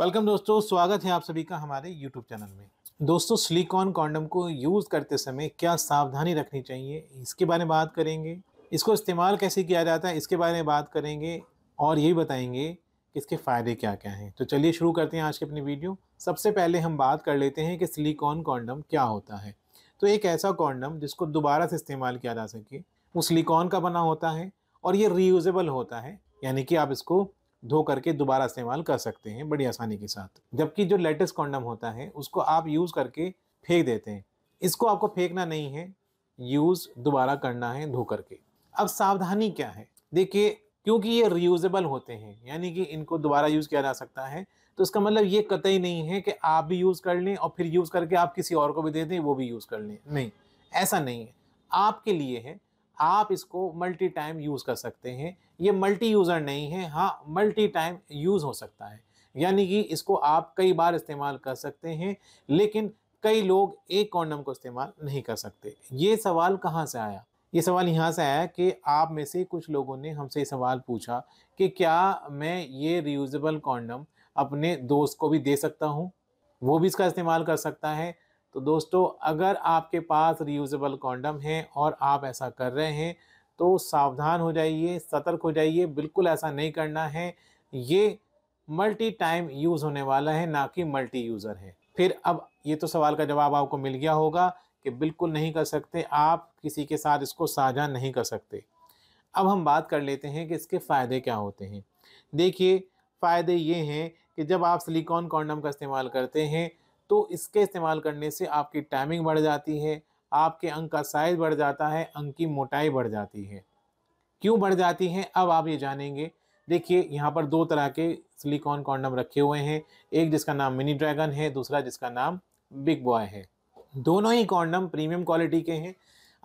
welcome दोस्तों स्वागत है आप सभी का हमारे यूट्यूब चैनल में दोस्तों सिलिकॉन कॉन्डम को यूज़ करते समय क्या सावधानी रखनी चाहिए इसके बारे में बात करेंगे इसको इस्तेमाल कैसे किया जाता है इसके बारे में बात करेंगे और ये बताएंगे कि इसके फ़ायदे क्या क्या हैं तो चलिए शुरू करते हैं आज की अपनी वीडियो सबसे पहले हम बात कर लेते हैं कि सिलिकॉन कॉन्डम क्या होता है तो एक ऐसा कॉन्डम जिसको दोबारा से इस्तेमाल किया जा सके वो सिलिकॉन का बना होता है और ये रीयूज़ेबल होता है यानी कि आप इसको धो करके दोबारा इस्तेमाल कर सकते हैं बड़ी आसानी के साथ जबकि जो लेटेस्ट कॉन्डम होता है उसको आप यूज़ करके फेंक देते हैं इसको आपको फेंकना नहीं है यूज़ दोबारा करना है धो करके अब सावधानी क्या है देखिए क्योंकि ये रीयूजेबल होते हैं यानी कि इनको दोबारा यूज़ किया जा सकता है तो इसका मतलब ये कतई नहीं है कि आप भी यूज़ कर लें और फिर यूज़ करके आप किसी और को भी दे दें वो भी यूज़ कर लें नहीं ऐसा नहीं है आपके लिए है आप इसको मल्टी टाइम यूज़ कर सकते हैं ये मल्टी यूज़र नहीं है हाँ मल्टी टाइम यूज़ हो सकता है यानी कि इसको आप कई बार इस्तेमाल कर सकते हैं लेकिन कई लोग एक कॉन्डम को इस्तेमाल नहीं कर सकते ये सवाल कहाँ से आया ये सवाल यहाँ से आया कि आप में से कुछ लोगों ने हमसे ये सवाल पूछा कि क्या मैं ये रियूज़बल कॉन्डम अपने दोस्त को भी दे सकता हूँ वो भी इसका इस्तेमाल कर सकता है तो दोस्तों अगर आपके पास रीयूजेबल कॉन्डम है और आप ऐसा कर रहे हैं तो सावधान हो जाइए सतर्क हो जाइए बिल्कुल ऐसा नहीं करना है ये मल्टी टाइम यूज़ होने वाला है ना कि मल्टी यूज़र है फिर अब ये तो सवाल का जवाब आपको मिल गया होगा कि बिल्कुल नहीं कर सकते आप किसी के साथ इसको साझा नहीं कर सकते अब हम बात कर लेते हैं कि इसके फ़ायदे क्या होते हैं देखिए फ़ायदे ये हैं कि जब आप सिलिकॉन कॉन्डम का इस्तेमाल करते हैं तो इसके इस्तेमाल करने से आपकी टाइमिंग बढ़ जाती है आपके अंग का साइज बढ़ जाता है अंग की मोटाई बढ़ जाती है क्यों बढ़ जाती है अब आप ये जानेंगे देखिए यहाँ पर दो तरह के सिलिकॉन कॉन्डम रखे हुए हैं एक जिसका नाम मिनी ड्रैगन है दूसरा जिसका नाम बिग बॉय है दोनों ही कॉन्डम प्रीमियम क्वालिटी के हैं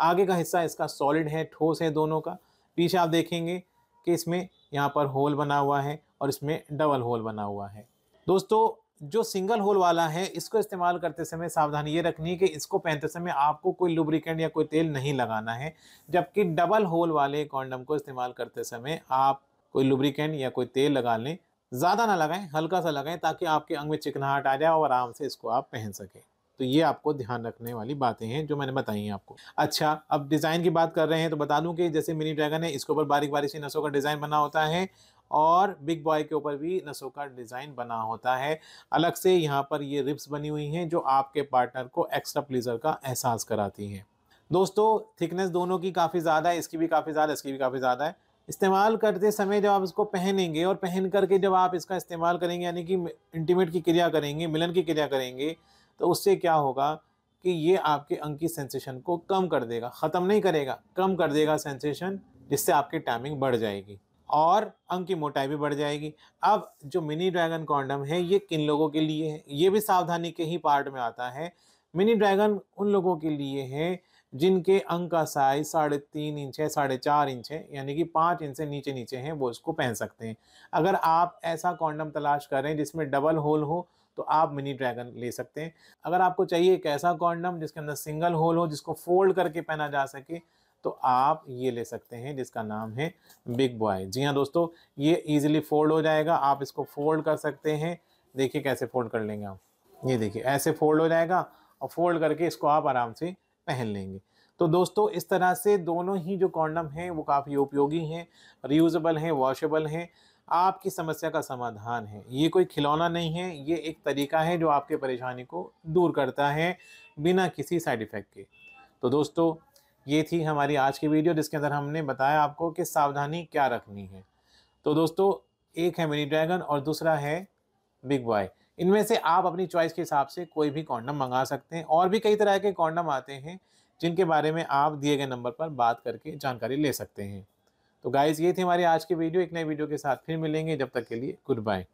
आगे का हिस्सा इसका सॉलिड है ठोस है दोनों का पीछे आप देखेंगे कि इसमें यहाँ पर होल बना हुआ है और इसमें डबल होल बना हुआ है दोस्तों जो सिंगल होल वाला है इसको इस्तेमाल करते समय सावधानी ये रखनी है कि इसको पहनते समय आपको कोई लुब्रिकेंट या कोई तेल नहीं लगाना है जबकि डबल होल वाले कॉन्डम को इस्तेमाल करते समय आप कोई लुब्रिकेंट या कोई तेल लगा लें ज़्यादा ना लगाएं हल्का सा लगाएं ताकि आपके अंग में चिकनाहट आ जाए और आराम से इसको आप पहन सकें तो ये आपको ध्यान रखने वाली बातें हैं जो मैंने बताई हैं आपको अच्छा अब डिज़ाइन की बात कर रहे हैं तो बता दूं कि जैसे मिनी ड्रैगन है इसके ऊपर बारीक बारीक से नसों का डिज़ाइन बना होता है और बिग बॉय के ऊपर भी नसों का डिज़ाइन बना होता है अलग से यहाँ पर ये रिप्स बनी हुई हैं जो आपके पार्टनर को एक्स्ट्रा प्लीजर का एहसास कराती हैं दोस्तों थिकनेस दोनों की काफ़ी ज़्यादा है इसकी भी काफ़ी ज़्यादा इसकी भी काफ़ी ज़्यादा है इस्तेमाल करते समय जब आप इसको पहनेंगे और पहन करके जब आप इसका इस्तेमाल करेंगे यानी कि इंटीमेट की क्रिया करेंगे मिलन की क्रिया करेंगे तो उससे क्या होगा कि ये आपके अंग की सेंसेशन को कम कर देगा ख़त्म नहीं करेगा कम कर देगा सेंसेशन जिससे आपकी टाइमिंग बढ़ जाएगी और अंग की मोटाई भी बढ़ जाएगी अब जो मिनी ड्रैगन कॉन्डम है ये किन लोगों के लिए है ये भी सावधानी के ही पार्ट में आता है मिनी ड्रैगन उन लोगों के लिए है जिनके अंग का साइज साढ़े तीन इंच है साढ़े चार इंच है यानी कि पाँच इंच से नीचे नीचे हैं वो इसको पहन सकते हैं अगर आप ऐसा कॉन्डम तलाश करें जिसमें डबल होल हो तो आप मिनी ड्रैगन ले सकते हैं अगर आपको चाहिए एक ऐसा कॉन्डम जिसके अंदर सिंगल होल हो जिसको फोल्ड करके पहना जा सके तो आप ये ले सकते हैं जिसका नाम है बिग बॉय जी हाँ दोस्तों ये ईजिली फोल्ड हो जाएगा आप इसको फोल्ड कर सकते हैं देखिए कैसे फोल्ड कर लेंगे आप ये देखिए ऐसे फोल्ड हो जाएगा और फोल्ड करके इसको आप आराम से पहन लेंगे तो दोस्तों इस तरह से दोनों ही जो कॉन्डम हैं वो काफ़ी उपयोगी हैं रियूजबल हैं वॉशेबल हैं आपकी समस्या का समाधान है ये कोई खिलौना नहीं है ये एक तरीका है जो आपके परेशानी को दूर करता है बिना किसी साइड इफ़ेक्ट के तो दोस्तों ये थी हमारी आज की वीडियो जिसके अंदर हमने बताया आपको कि सावधानी क्या रखनी है तो दोस्तों एक है मिनी ड्रैगन और दूसरा है बिग बॉय इनमें से आप अपनी चॉइस के हिसाब से कोई भी कॉन्डम मंगा सकते हैं और भी कई तरह के कॉन्डम आते हैं जिनके बारे में आप दिए गए नंबर पर बात करके जानकारी ले सकते हैं तो गाइज़ ये थी हमारी आज की वीडियो एक नए वीडियो के साथ फिर मिलेंगे जब तक के लिए गुड बाय